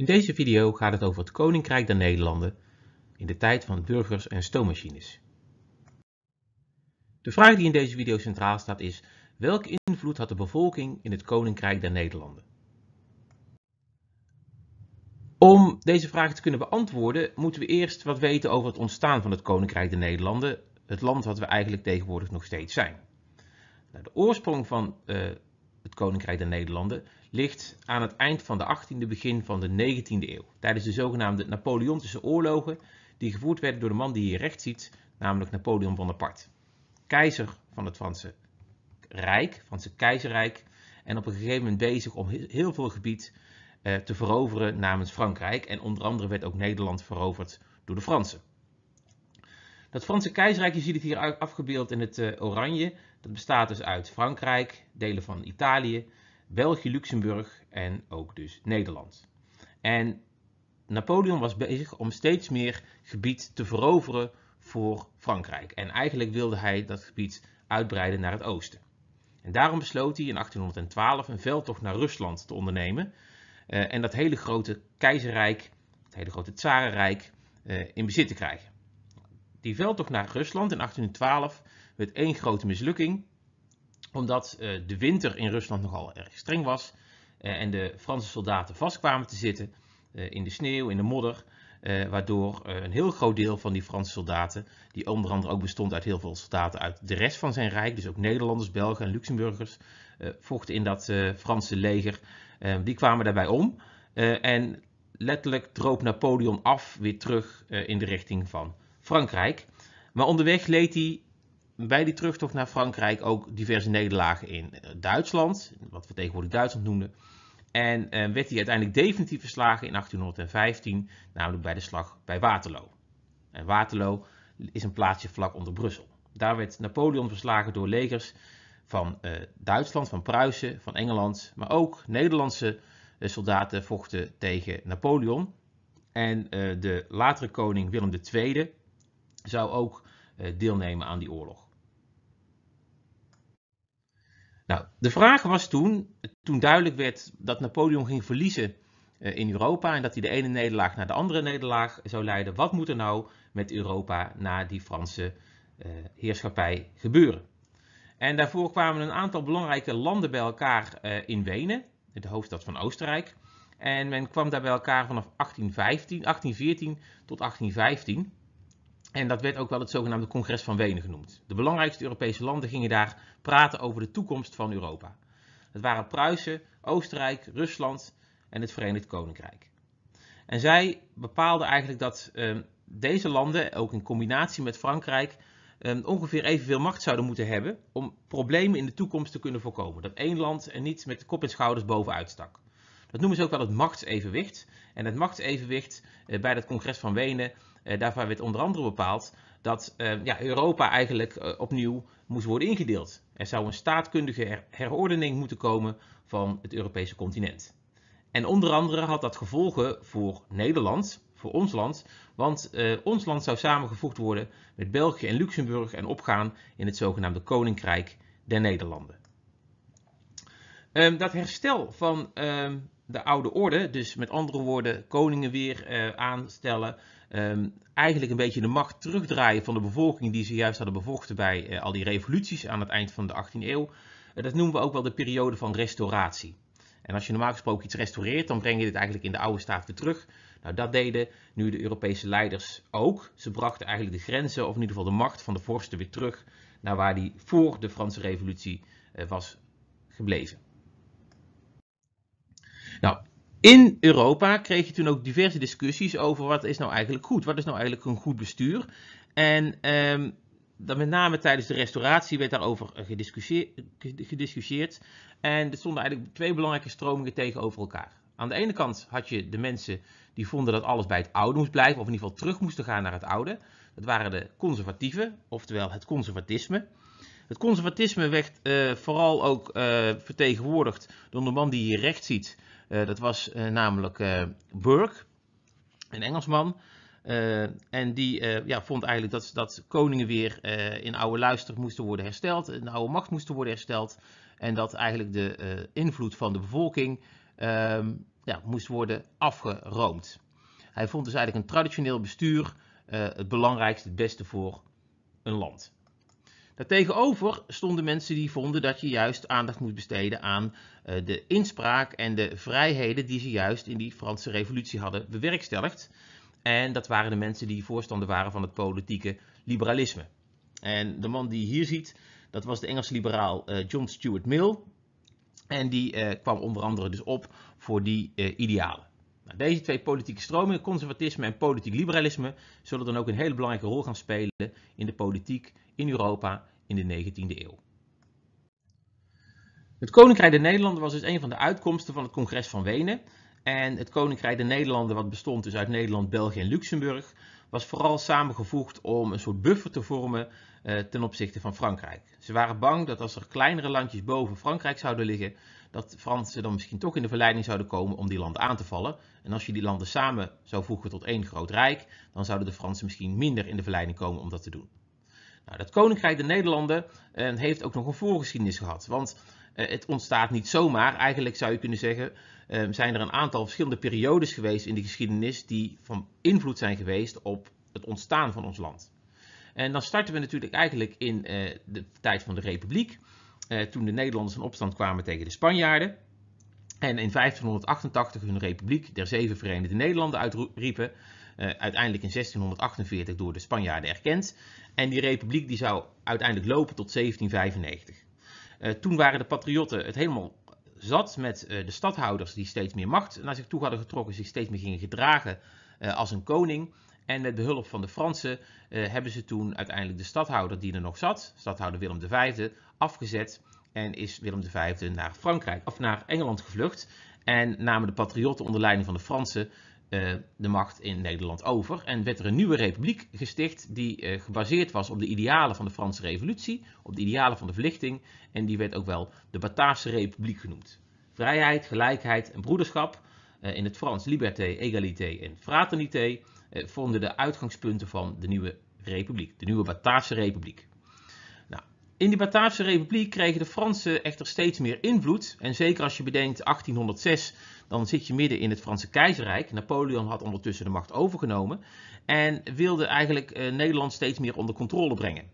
In deze video gaat het over het Koninkrijk der Nederlanden in de tijd van burgers en stoommachines. De vraag die in deze video centraal staat is, welke invloed had de bevolking in het Koninkrijk der Nederlanden? Om deze vraag te kunnen beantwoorden, moeten we eerst wat weten over het ontstaan van het Koninkrijk der Nederlanden, het land wat we eigenlijk tegenwoordig nog steeds zijn. Nou, de oorsprong van eh, het Koninkrijk der Nederlanden ligt aan het eind van de 18e, begin van de 19e eeuw. Tijdens de zogenaamde Napoleontische oorlogen, die gevoerd werden door de man die je rechts ziet, namelijk Napoleon Bonaparte. Keizer van het Franse Rijk, Franse Keizerrijk, en op een gegeven moment bezig om heel veel gebied eh, te veroveren namens Frankrijk. En onder andere werd ook Nederland veroverd door de Fransen. Dat Franse keizerrijk, je ziet het hier afgebeeld in het eh, oranje, dat bestaat dus uit Frankrijk, delen van Italië, België, Luxemburg en ook dus Nederland. En Napoleon was bezig om steeds meer gebied te veroveren voor Frankrijk. En eigenlijk wilde hij dat gebied uitbreiden naar het oosten. En daarom besloot hij in 1812 een veldtocht naar Rusland te ondernemen. Eh, en dat hele grote keizerrijk, het hele grote tsarenrijk, eh, in bezit te krijgen. Die veldtocht naar Rusland in 1812 werd één grote mislukking omdat eh, de winter in Rusland nogal erg streng was eh, en de Franse soldaten vast kwamen te zitten eh, in de sneeuw, in de modder. waardoor een heel groot deel van die Franse soldaten, die onder andere ook bestond uit heel veel soldaten uit de rest van zijn rijk, dus ook Nederlanders, Belgen en Luxemburgers, vochten in dat Franse leger, die kwamen daarbij om. en letterlijk droop Napoleon af weer terug in de richting van Frankrijk. Maar onderweg leed hij bij die terugtocht naar Frankrijk ook diverse nederlagen in eh, Duitsland, wat we tegenwoordig Duitsland noemen, En eh, werd hij uiteindelijk definitief verslagen in 1815, namelijk bij de slag bij Waterloo. En Waterloo is een plaatsje vlak onder Brussel. Daar werd Napoleon verslagen door legers van eh, Duitsland, van Pruisen, van Engeland, maar ook Nederlandse soldaten vochten tegen Napoleon. En de latere koning Willem II zou ook deelnemen aan die oorlog. Nou, de vraag was toen, toen duidelijk werd dat Napoleon ging verliezen eh, in Europa en dat hij de ene nederlaag naar de andere nederlaag zou leiden. Wat moet er nou met Europa na die Franse eh, heerschappij gebeuren? En daarvoor kwamen een aantal belangrijke landen bij elkaar eh, in Wenen, de hoofdstad van Oostenrijk. En men kwam daar bij elkaar vanaf 1815, 1814 tot 1815. En dat werd ook wel het zogenaamde Congres van Wenen genoemd. De belangrijkste Europese landen gingen daar praten over de toekomst van Europa. Dat waren Pruisen, Oostenrijk, Rusland en het Verenigd Koninkrijk. En zij bepaalden eigenlijk dat ehm, deze landen, ook in combinatie met Frankrijk, ehm, ongeveer evenveel macht zouden moeten hebben om problemen in de toekomst te kunnen voorkomen. Dat één land er niet met de kop en schouders bovenuit stak. Dat noemen ze ook wel het machtsevenwicht. En het machtsevenwicht eh, bij dat congres van Wenen eh, daarvan werd onder andere bepaald dat eh, ja, Europa eigenlijk eh, opnieuw moest worden ingedeeld. Er zou een staatkundige herordening moeten komen van het Europese continent. En onder andere had dat gevolgen voor Nederland, voor ons land, want ons land zou samengevoegd worden met België en Luxemburg en opgaan in het zogenaamde Koninkrijk der Nederlanden. Ehm, dat herstel van ehm, de oude orde, dus met andere woorden koningen weer aanstellen, Ehm, eigenlijk een beetje de macht terugdraaien van de bevolking die ze juist hadden bevochten bij eh, al die revoluties aan het eind van de 18e eeuw. Eh, dat noemen we ook wel de periode van restauratie. En als je normaal gesproken iets restaureert, dan breng je dit eigenlijk in de oude staat weer terug. Nou, dat deden nu de Europese leiders ook. Ze brachten eigenlijk de grenzen, of in ieder geval de macht van de vorsten, weer terug naar waar die voor de Franse Revolutie eh, was gebleven. Nou, in Europa kreeg je toen ook diverse discussies over wat is nou eigenlijk goed, wat is nou eigenlijk een goed bestuur. En um, met name tijdens de restauratie werd daarover gediscussieerd. En er stonden eigenlijk twee belangrijke stromingen tegenover elkaar. Aan de ene kant had je de mensen die vonden dat alles bij het oude moest blijven, of in ieder geval terug moesten gaan naar het oude. Dat waren de conservatieven, oftewel het conservatisme. Het conservatisme werd eh, vooral ook eh, vertegenwoordigd door de man die je rechts ziet, eh, dat was eh, namelijk eh, Burke, een Engelsman. en die ja, vond eigenlijk dat, dat koningen weer in oude luister moesten worden hersteld, in oude macht moesten worden hersteld. En dat eigenlijk de invloed van de bevolking ehm, ja, moest worden afgeroomd. Hij vond dus eigenlijk een traditioneel bestuur het belangrijkste, het beste voor een land tegenover stonden mensen die vonden dat je juist aandacht moet besteden aan eh, de inspraak en de vrijheden die ze juist in die Franse revolutie hadden bewerkstelligd. En dat waren de mensen die voorstander waren van het politieke liberalisme. En de man die je hier ziet, dat was de Engelse liberaal eh, John Stuart Mill. En die eh, kwam onder andere dus op voor die idealen. Nou, deze twee politieke stromingen, conservatisme en politiek liberalisme, zullen dan ook een hele belangrijke rol gaan spelen in de politiek in Europa in de 19e eeuw. Het Koninkrijk der Nederlanden was dus een van de uitkomsten van het Congres van Wenen. En het Koninkrijk der Nederlanden, wat bestond dus uit Nederland, België en Luxemburg, was vooral samengevoegd om een soort buffer te vormen eh, ten opzichte van Frankrijk. Ze waren bang dat als er kleinere landjes boven Frankrijk zouden liggen, dat Fransen dan misschien toch in de verleiding zouden komen om die landen aan te vallen. En als je die landen samen zou voegen tot één groot rijk, dan zouden de Fransen misschien minder in de verleiding komen om dat te doen. Nou, dat Koninkrijk de Nederlanden eh, heeft ook nog een voorgeschiedenis gehad. Want eh, het ontstaat niet zomaar. Eigenlijk zou je kunnen zeggen, eh, zijn er een aantal verschillende periodes geweest in de geschiedenis die van invloed zijn geweest op het ontstaan van ons land. En dan starten we natuurlijk eigenlijk in de tijd van de Republiek, toen de Nederlanders in opstand kwamen tegen de Spanjaarden. En in 1588 hun Republiek der Zeven Verenigde Nederlanden uitriepen. Eh, uiteindelijk in 1648 door de Spanjaarden erkend. En die republiek die zou uiteindelijk lopen tot 1795. Eh, toen waren de patriotten het helemaal zat met eh, de stadhouders die steeds meer macht naar zich toe hadden getrokken, zich steeds meer gingen gedragen als een koning. En met behulp van de Fransen hebben ze toen uiteindelijk de stadhouder die er nog zat, stadhouder Willem V, afgezet. En is Willem V naar Frankrijk of naar Engeland gevlucht. En namen de patriotten onder leiding van de Fransen eh, de macht in Nederland over en werd er een nieuwe republiek gesticht die eh, gebaseerd was op de idealen van de Franse Revolutie, op de idealen van de verlichting en die werd ook wel de Bataafse Republiek genoemd. Vrijheid, gelijkheid en broederschap, eh, in het Frans liberté, égalité en fraternité, vonden de uitgangspunten van de nieuwe republiek, de nieuwe Bataafse Republiek. In de Bataafse Republiek kregen de Fransen echter steeds meer invloed. En zeker als je bedenkt 1806, dan zit je midden in het Franse keizerrijk. Napoleon had ondertussen de macht overgenomen en wilde eigenlijk eh, Nederland steeds meer onder controle brengen.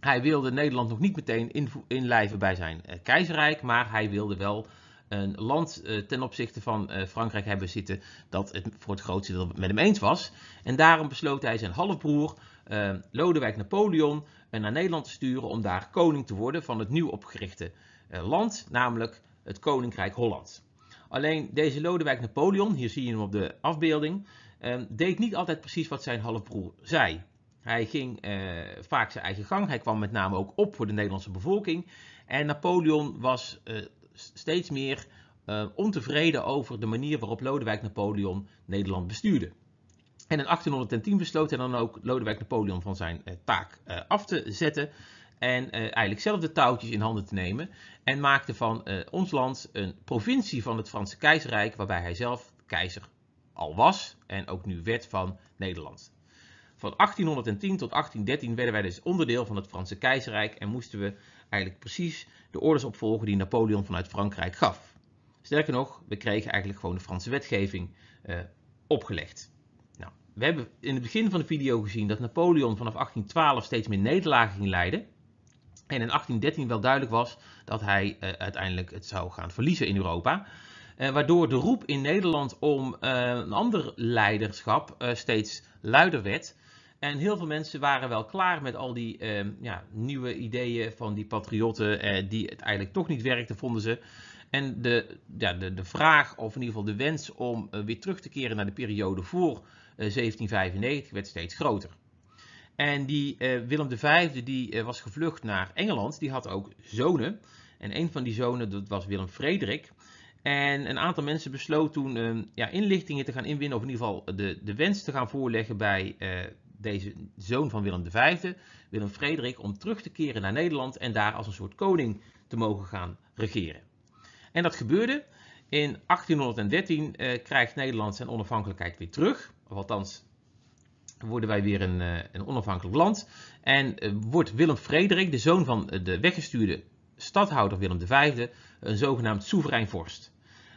Hij wilde Nederland nog niet meteen inlijven bij zijn eh, keizerrijk, maar hij wilde wel een land eh, ten opzichte van Frankrijk hebben zitten dat het voor het grootste deel met hem eens was. En daarom besloot hij zijn halfbroer uh, Lodewijk Napoleon eh, naar Nederland te sturen om daar koning te worden van het nieuw opgerichte eh, land, namelijk het Koninkrijk Holland. Alleen deze Lodewijk Napoleon, hier zie je hem op de afbeelding, ehm, deed niet altijd precies wat zijn halfbroer zei. Hij ging eh, vaak zijn eigen gang. Hij kwam met name ook op voor de Nederlandse bevolking. En Napoleon was steeds meer ontevreden over de manier waarop Lodewijk Napoleon Nederland bestuurde. En in 1810 besloot hij dan ook Lodewijk Napoleon van zijn eh, taak eh, af te zetten. En eh, eigenlijk zelf de touwtjes in handen te nemen. En maakte van ons land een provincie van het Franse keizerrijk. Waarbij hij zelf keizer al was. En ook nu werd van Nederland. Van 1810 tot 1813 werden wij dus onderdeel van het Franse keizerrijk. En moesten we eigenlijk precies de orders opvolgen die Napoleon vanuit Frankrijk gaf. Sterker nog, we kregen eigenlijk gewoon de Franse wetgeving opgelegd. We hebben in het begin van de video gezien dat Napoleon vanaf 1812 steeds meer nederlagen ging leiden. En in 1813 wel duidelijk was dat hij eh, uiteindelijk het zou gaan verliezen in Europa. Eh, waardoor de roep in Nederland om eh, een ander leiderschap steeds luider werd. En heel veel mensen waren wel klaar met al die ja, nieuwe ideeën van die patriotten die het eigenlijk toch niet werkten, vonden ze. En de, ja, de, de vraag, of in ieder geval de wens om eh, weer terug te keren naar de periode voor 1795, eh, werd steeds groter. En die eh, Willem V, die was gevlucht naar Engeland, die had ook zonen. En een van die zonen, dat was Willem Frederik. En een aantal mensen besloot toen ehm, ja, inlichtingen te gaan inwinnen, of in ieder geval de, de wens te gaan voorleggen bij deze zoon van Willem V, Willem Frederik, om terug te keren naar Nederland en daar als een soort koning te mogen gaan regeren. En dat gebeurde. In 1813 eh, krijgt Nederland zijn onafhankelijkheid weer terug. Of althans, worden wij weer een, eh, een onafhankelijk land. En eh, wordt Willem Frederik, de zoon van de weggestuurde stadhouder Willem V, een zogenaamd soeverein vorst.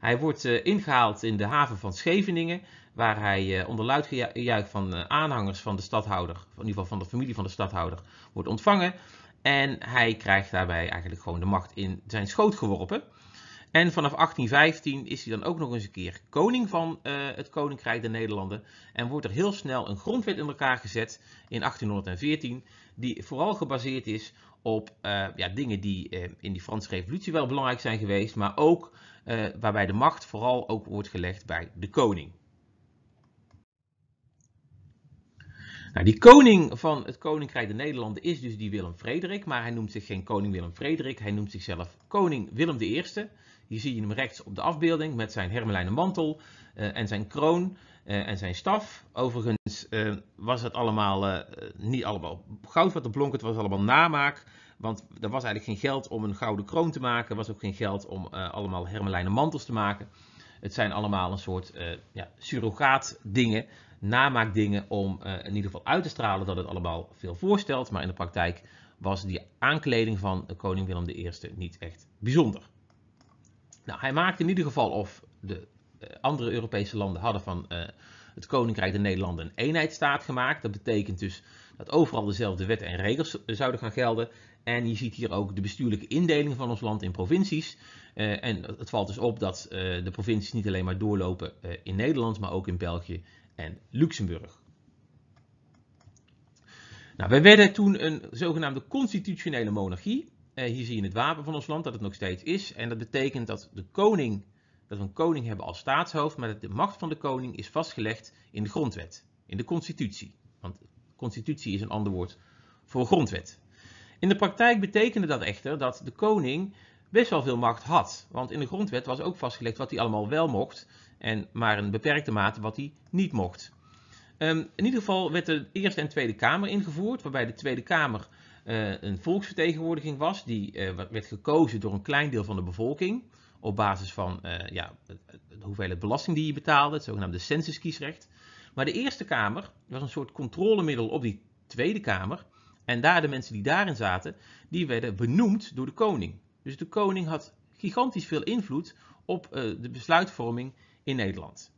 Hij wordt ingehaald in de haven van Scheveningen, waar hij onder luid gejuich van aanhangers van de stadhouder, in ieder geval van de familie van de stadhouder, wordt ontvangen. En hij krijgt daarbij eigenlijk gewoon de macht in zijn schoot geworpen. En vanaf 1815 is hij dan ook nog eens een keer koning van eh, het Koninkrijk der Nederlanden. En wordt er heel snel een grondwet in elkaar gezet in 1814, die vooral gebaseerd is op eh, ja, dingen die eh, in die Franse Revolutie wel belangrijk zijn geweest, maar ook waarbij de macht vooral ook wordt gelegd bij de koning. Nou, die koning van het Koninkrijk der Nederlanden is dus die Willem Frederik, maar hij noemt zich geen koning Willem Frederik, hij noemt zichzelf koning Willem I. Hier zie je hem rechts op de afbeelding met zijn hermelijnen mantel eh, en zijn kroon eh, en zijn staf. Overigens eh, was het allemaal niet allemaal goud wat er blonk, het was allemaal namaak. Want er was eigenlijk geen geld om een gouden kroon te maken. Er was ook geen geld om allemaal hermelijnen mantels te maken. Het zijn allemaal een soort ja, surrogaat dingen namaakdingen om in ieder geval uit te stralen dat het allemaal veel voorstelt. Maar in de praktijk was die aankleding van koning Willem I niet echt bijzonder. Nou, hij maakte in ieder geval of de eh, andere Europese landen hadden van eh, het Koninkrijk de Nederlanden een eenheidsstaat gemaakt. Dat betekent dus dat overal dezelfde wetten en regels zouden gaan gelden. En je ziet hier ook de bestuurlijke indeling van ons land in provincies. Eh, en het valt dus op dat de provincies niet alleen maar doorlopen in Nederland, maar ook in België en Luxemburg. Nou, wij werden toen een zogenaamde constitutionele monarchie. Eh, hier zie je het wapen van ons land, dat het nog steeds is. En dat betekent dat, de koning, dat we een koning hebben als staatshoofd, maar dat de macht van de koning is vastgelegd in de grondwet, in de constitutie. Want constitutie is een ander woord voor grondwet. In de praktijk betekende dat echter dat de koning best wel veel macht had. Want in de grondwet was ook vastgelegd wat hij allemaal wel mocht, en maar in beperkte mate wat hij niet mocht. Ehm, in ieder geval werd de Eerste en Tweede Kamer ingevoerd, waarbij de Tweede Kamer eh, een volksvertegenwoordiging was, die eh, werd gekozen door een klein deel van de bevolking op basis van eh, ja, de hoeveelheid belasting die je betaalde, het zogenaamde censuskiesrecht. Maar de Eerste Kamer was een soort controlemiddel op die Tweede Kamer. En daar de mensen die daarin zaten, die werden benoemd door de koning. Dus de koning had gigantisch veel invloed op de besluitvorming in Nederland.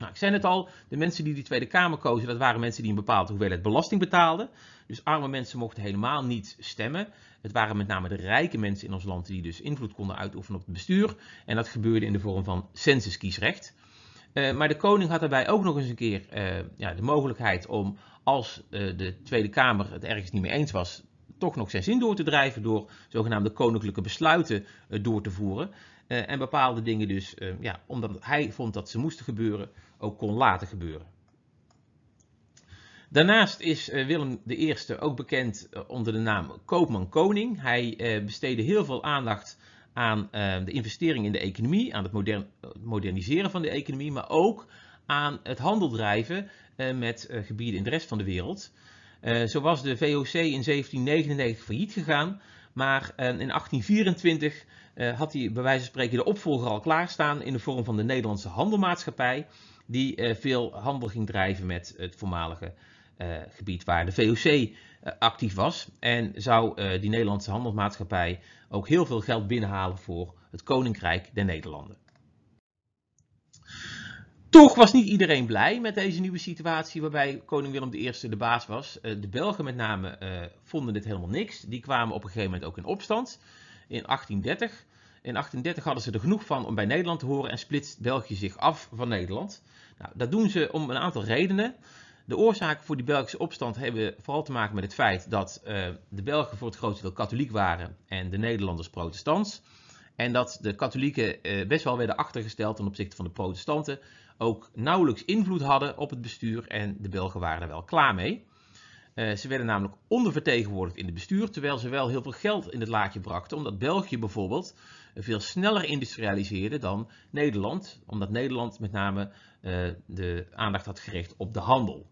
Nou, ik zei het al, de mensen die die Tweede Kamer kozen, dat waren mensen die een bepaalde hoeveelheid belasting betaalden. Dus arme mensen mochten helemaal niet stemmen. Het waren met name de rijke mensen in ons land die dus invloed konden uitoefenen op het bestuur. En dat gebeurde in de vorm van censuskiesrecht. Eh, maar de koning had daarbij ook nog eens een keer eh, ja, de mogelijkheid om, als eh, de Tweede Kamer het ergens niet mee eens was, toch nog zijn zin door te drijven door zogenaamde koninklijke besluiten door te voeren. en bepaalde dingen dus, ja, omdat hij vond dat ze moesten gebeuren, ook kon laten gebeuren. Daarnaast is eh, Willem I ook bekend eh, onder de naam Koopman Koning. Hij eh, besteedde heel veel aandacht aan de investering in de economie, aan het moderniseren van de economie, maar ook aan het handel drijven met gebieden in de rest van de wereld. Zo was de VOC in 1799 failliet gegaan, maar in 1824 had hij bij wijze van spreken de opvolger al klaarstaan in de vorm van de Nederlandse Handelmaatschappij die eh, veel handel ging drijven met het voormalige eh, gebied waar de VOC eh, actief was. En zou die Nederlandse handelsmaatschappij ook heel veel geld binnenhalen voor het Koninkrijk der Nederlanden. Toch was niet iedereen blij met deze nieuwe situatie waarbij koning Willem I de baas was. De Belgen met name vonden dit helemaal niks. Die kwamen op een gegeven moment ook in opstand in 1830. In 1830 hadden ze er genoeg van om bij Nederland te horen en splitst België zich af van Nederland. Nou, dat doen ze om een aantal redenen. De oorzaken voor die Belgische opstand hebben vooral te maken met het feit dat eh, de Belgen voor het grootste deel katholiek waren en de Nederlanders protestants. En dat de katholieken eh, best wel werden achtergesteld ten opzichte van de protestanten. Ook nauwelijks invloed hadden op het bestuur en de Belgen waren er wel klaar mee. Eh, ze werden namelijk ondervertegenwoordigd in het bestuur, terwijl ze wel heel veel geld in het laadje brachten. Omdat België bijvoorbeeld veel sneller industrialiseerde dan Nederland, omdat Nederland met name eh, de aandacht had gericht op de handel.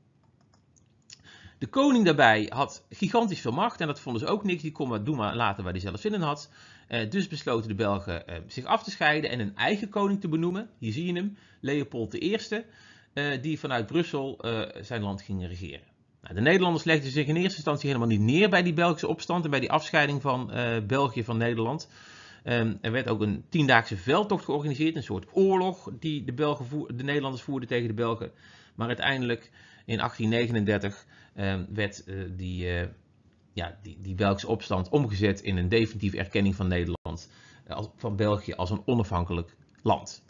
De koning daarbij had gigantisch veel macht en dat vonden ze dus ook niks. Die kon maar doen maar laten waar hij zelf zin in had. Eh, dus besloten de Belgen eh, zich af te scheiden en een eigen koning te benoemen. Hier zie je hem, Leopold I, die vanuit Brussel zijn land ging regeren. Nou, de Nederlanders legden zich in eerste instantie helemaal niet neer bij die Belgische opstand en bij die afscheiding van België van Nederland. Ehm, er werd ook een tiendaagse veldtocht georganiseerd, een soort oorlog die de, Belgen de Nederlanders voerden tegen de Belgen. Maar uiteindelijk in 1839 ehm, werd eh, die, uh, ja, die, die Belgische opstand omgezet in een definitieve erkenning van Nederland, eh, van België als een onafhankelijk land.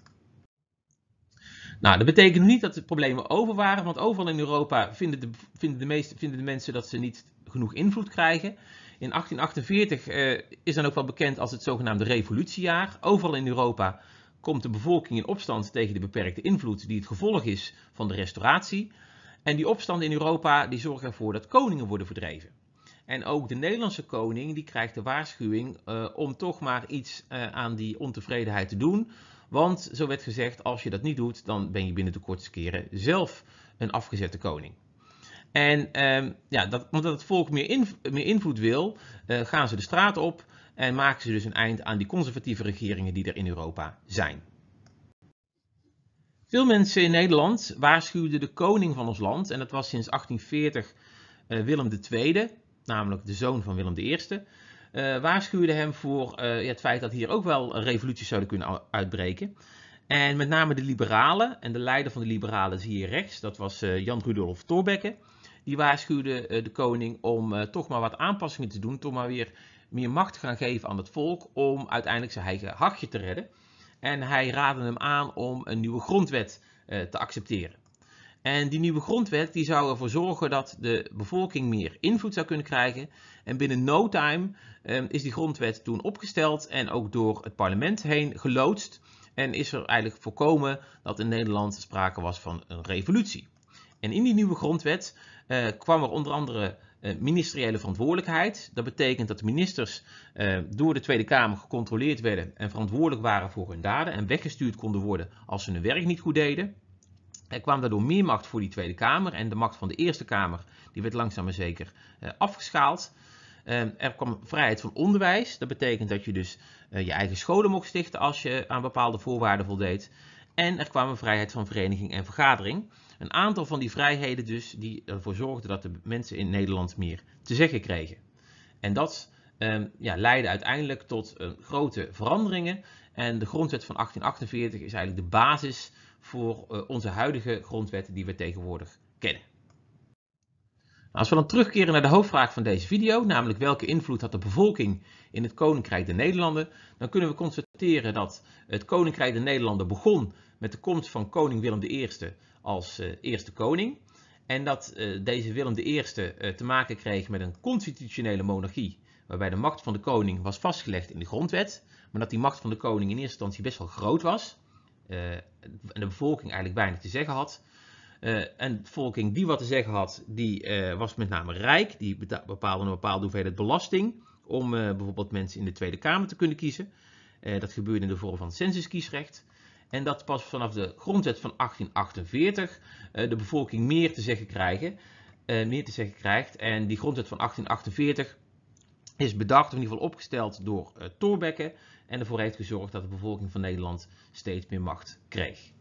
Nou, dat betekent niet dat de problemen over waren, want overal in Europa vinden de, vinden de, meeste, vinden de mensen dat ze niet genoeg invloed krijgen. In 1848 eh, is dan ook wel bekend als het zogenaamde revolutiejaar. Overal in Europa komt de bevolking in opstand tegen de beperkte invloed die het gevolg is van de restauratie. En die opstanden in Europa die zorgen ervoor dat koningen worden verdreven. En ook de Nederlandse koning die krijgt de waarschuwing eh, om toch maar iets eh, aan die ontevredenheid te doen. Want zo werd gezegd, als je dat niet doet, dan ben je binnen de kortste keren zelf een afgezette koning. En ehm, ja, dat, omdat het volk meer, invloed wil, eh, gaan ze de straat op en maken ze dus een eind aan die conservatieve regeringen die er in Europa zijn. Veel mensen in Nederland waarschuwden de koning van ons land, en dat was sinds 1840 uh, eh, Willem II, namelijk de zoon van Willem I, uh, eh, waarschuwde hem voor het feit dat hier ook wel revoluties zouden kunnen uitbreken. En met name de liberalen, en de leider van de liberalen zie je rechts, dat was Jan Rudolf Thorbecke die waarschuwde eh, de koning om eh, toch maar wat aanpassingen te doen, toch maar weer meer macht te gaan geven aan het volk om uiteindelijk zijn eigen hachje te redden. En hij raadde hem aan om een nieuwe grondwet eh, te accepteren. En die nieuwe grondwet die zou ervoor zorgen dat de bevolking meer invloed zou kunnen krijgen. En binnen no time ehm, is die grondwet toen opgesteld en ook door het parlement heen geloodst. En is er eigenlijk voorkomen dat in Nederland sprake was van een revolutie. En in die nieuwe grondwet eh, kwam er onder andere eh, ministeriële verantwoordelijkheid. Dat betekent dat de ministers eh, door de Tweede Kamer gecontroleerd werden en verantwoordelijk waren voor hun daden en weggestuurd konden worden als ze hun werk niet goed deden. Er kwam daardoor meer macht voor die Tweede Kamer en de macht van de Eerste Kamer die werd langzaam maar zeker afgeschaald. Er kwam vrijheid van onderwijs. Dat betekent dat je dus je eigen scholen mocht stichten als je aan bepaalde voorwaarden voldeed. En er kwam vrijheid van vereniging en vergadering. Een aantal van die vrijheden dus die ervoor zorgden dat de mensen in Nederland meer te zeggen kregen. En dat ehm, ja, leidde uiteindelijk tot eh, grote veranderingen. En de grondwet van 1848 is eigenlijk de basis voor eh, onze huidige grondwet die we tegenwoordig kennen. Nou, als we dan terugkeren naar de hoofdvraag van deze video, namelijk welke invloed had de bevolking in het Koninkrijk der Nederlanden, dan kunnen we constateren dat het Koninkrijk der Nederlanden begon met de komst van koning Willem I als eh, eerste koning. En dat eh, deze Willem I eh, te maken kreeg met een constitutionele monarchie, waarbij de macht van de koning was vastgelegd in de grondwet, maar dat die macht van de koning in eerste instantie best wel groot was en de bevolking eigenlijk weinig te zeggen had. en de bevolking die wat te zeggen had, die was met name rijk, die bepaalde een bepaalde hoeveelheid belasting om bijvoorbeeld mensen in de Tweede Kamer te kunnen kiezen. dat gebeurde in de vorm van censuskiesrecht. En dat pas vanaf de grondwet van 1848 eh, de bevolking meer te zeggen krijgen. Eh, meer te zeggen krijgt. En die grondwet van 1848 is bedacht, of in ieder geval opgesteld door eh, Thorbecke. En ervoor heeft gezorgd dat de bevolking van Nederland steeds meer macht kreeg.